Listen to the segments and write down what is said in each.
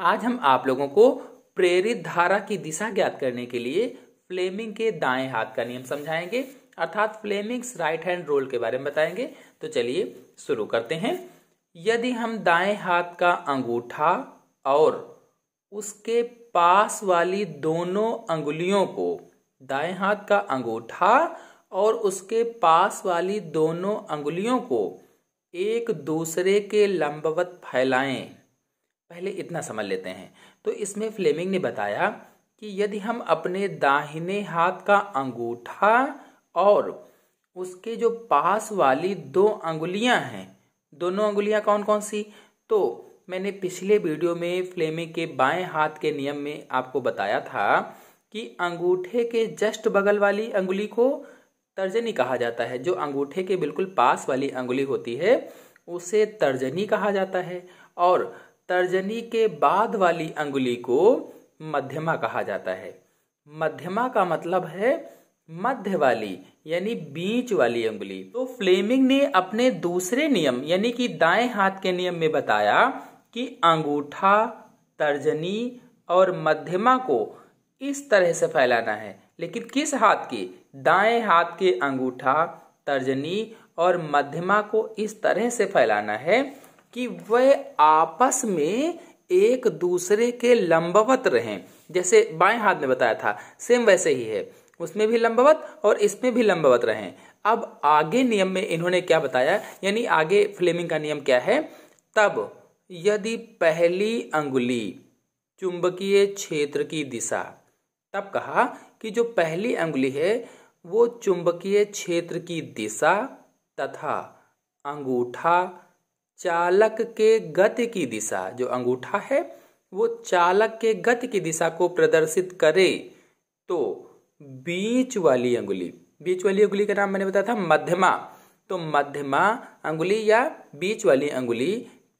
आज हम आप लोगों को प्रेरित धारा की दिशा ज्ञात करने के लिए फ्लेमिंग के दाएं हाथ का नियम समझाएंगे अर्थात फ्लेमिंग्स राइट हैंड रोल के बारे में बताएंगे तो चलिए शुरू करते हैं यदि हम दाएं हाथ का अंगूठा और उसके पास वाली दोनों अंगुलियों को दाएं हाथ का अंगूठा और उसके पास वाली दोनों अंगुलियों को एक दूसरे के लंबवत फैलाएं पहले इतना समझ लेते हैं तो इसमें फ्लेमिंग ने बताया कि यदि हम अपने दाहिने हाथ का अंगूठा और उसके जो पास वाली दो अंगुलियां हैं दोनों अंगुलियां कौन कौन सी तो मैंने पिछले वीडियो में फ्लेमिंग के बाएं हाथ के नियम में आपको बताया था कि अंगूठे के जस्ट बगल वाली अंगुली को तर्जनी कहा जाता है जो अंगूठे के बिल्कुल पास वाली अंगुली होती है उसे तर्जनी कहा जाता है और तर्जनी के बाद वाली अंगुली को मध्यमा कहा जाता है मध्यमा का मतलब है मध्य वाली यानी बीच वाली अंगुली तो फ्लेमिंग ने अपने दूसरे नियम यानी कि दाएं हाथ के नियम में बताया कि अंगूठा तर्जनी और मध्यमा को इस तरह से फैलाना है लेकिन किस हाथ के दाएं हाथ के अंगूठा तर्जनी और मध्यमा को इस तरह से फैलाना है कि वे आपस में एक दूसरे के लंबवत रहें जैसे बाएं हाथ में बताया था सेम वैसे ही है उसमें भी लंबवत और इसमें भी लंबवत रहें अब आगे नियम में इन्होंने क्या बताया यानी आगे फ्लेमिंग का नियम क्या है तब यदि पहली अंगुली चुंबकीय क्षेत्र की दिशा तब कहा कि जो पहली अंगुली है वो चुंबकीय क्षेत्र की दिशा तथा अंगूठा चालक के गति की दिशा जो अंगूठा है वो चालक के गति की दिशा को प्रदर्शित करे तो बीच वाली अंगुली बीच वाली अंगुली का नाम मैंने बताया था मध्यमा तो मध्यमा अंगुली या बीच वाली अंगुली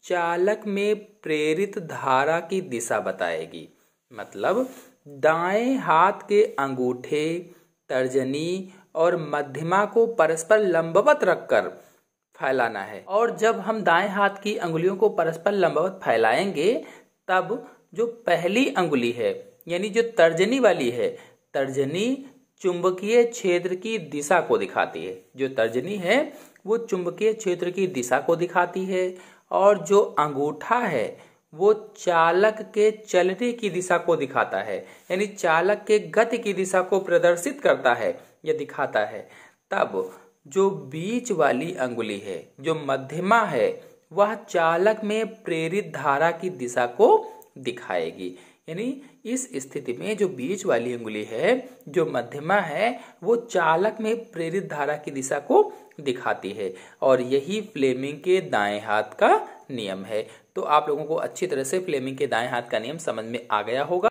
चालक में प्रेरित धारा की दिशा बताएगी मतलब दाएं हाथ के अंगूठे तर्जनी और मध्यमा को परस्पर लंबवत रखकर फैलाना है और जब हम दाएं हाथ की अंगुलियों को परस्पर लंबवत फैलाएंगे तब जो पहली अंगुली है यानी जो तर्जनी वाली है तर्जनी चुंबकीय क्षेत्र की दिशा को दिखाती है जो तर्जनी है वो चुंबकीय क्षेत्र की दिशा को दिखाती है और जो अंगूठा है वो चालक के चलने की दिशा को दिखाता है यानी चालक के गति की दिशा को प्रदर्शित करता है या दिखाता है तब जो बीच वाली अंगुली है जो मध्यमा है वह चालक में प्रेरित धारा की दिशा को दिखाएगी यानी इस स्थिति में जो बीच वाली अंगुली है जो मध्यमा है वो चालक में प्रेरित धारा की दिशा को दिखाती है और यही फ्लेमिंग के दाएं हाथ का नियम है तो आप लोगों को अच्छी तरह से फ्लेमिंग के दाएं हाथ का नियम समझ में आ गया होगा